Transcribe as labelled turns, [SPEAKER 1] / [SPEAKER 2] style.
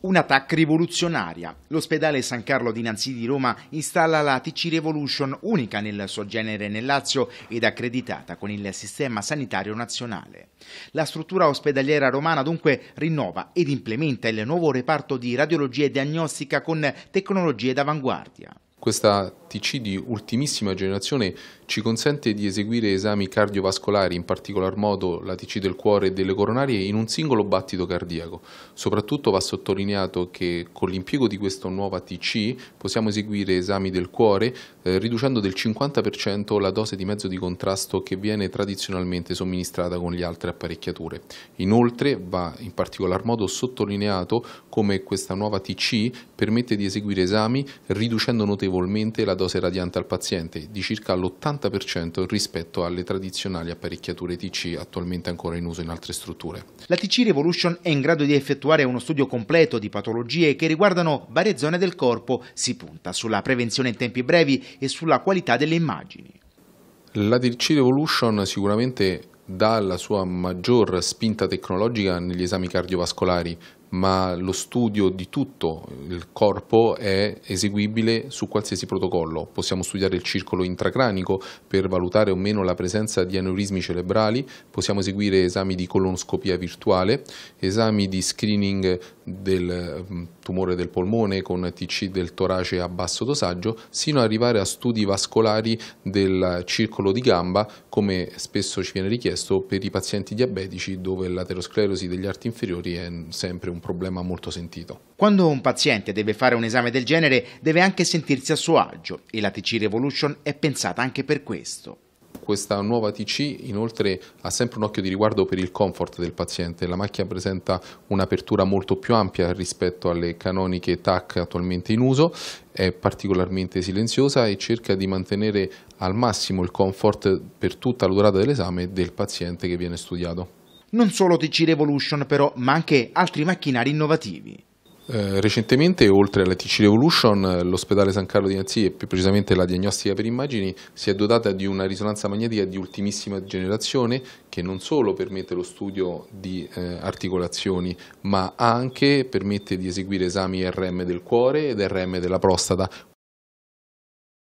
[SPEAKER 1] Un'attack rivoluzionaria. L'ospedale San Carlo di Nanzi di Roma installa la TC Revolution, unica nel suo genere nel Lazio ed accreditata con il Sistema Sanitario Nazionale. La struttura ospedaliera romana dunque rinnova ed implementa il nuovo reparto di radiologia e diagnostica con tecnologie d'avanguardia.
[SPEAKER 2] Questa TC di ultimissima generazione ci consente di eseguire esami cardiovascolari, in particolar modo la TC del cuore e delle coronarie, in un singolo battito cardiaco. Soprattutto va sottolineato che con l'impiego di questa nuova TC possiamo eseguire esami del cuore eh, riducendo del 50% la dose di mezzo di contrasto che viene tradizionalmente somministrata con le altre apparecchiature. Inoltre va in particolar modo sottolineato come questa nuova TC permette di eseguire esami riducendo notevolmente notevolmente la dose radiante al paziente, di circa l'80% rispetto alle tradizionali apparecchiature TC attualmente ancora in uso in altre strutture.
[SPEAKER 1] La TC Revolution è in grado di effettuare uno studio completo di patologie che riguardano varie zone del corpo, si punta sulla prevenzione in tempi brevi e sulla qualità delle immagini.
[SPEAKER 2] La TC Revolution sicuramente dà la sua maggior spinta tecnologica negli esami cardiovascolari ma lo studio di tutto il corpo è eseguibile su qualsiasi protocollo. Possiamo studiare il circolo intracranico per valutare o meno la presenza di aneurismi cerebrali, possiamo eseguire esami di colonoscopia virtuale, esami di screening del tumore del polmone con TC del torace a basso dosaggio, sino ad arrivare a studi vascolari del circolo di gamba, come spesso ci viene
[SPEAKER 1] richiesto per i pazienti diabetici dove l'aterosclerosi degli arti inferiori è sempre un problema molto sentito. Quando un paziente deve fare un esame del genere deve anche sentirsi a suo agio e la TC Revolution è pensata anche per questo. Questa nuova TC inoltre
[SPEAKER 2] ha sempre un occhio di riguardo per il comfort del paziente, la macchina presenta un'apertura molto più ampia rispetto alle canoniche TAC attualmente in uso, è particolarmente silenziosa e cerca di mantenere al massimo il comfort per tutta la durata dell'esame del paziente che viene studiato.
[SPEAKER 1] Non solo TC Revolution però, ma anche altri macchinari innovativi.
[SPEAKER 2] Eh, recentemente, oltre alla TC Revolution, l'ospedale San Carlo di Nanzi e più precisamente la diagnostica per immagini si è dotata di una risonanza magnetica di ultimissima generazione che non solo permette lo studio di eh, articolazioni ma anche permette di eseguire esami RM del cuore ed RM della prostata.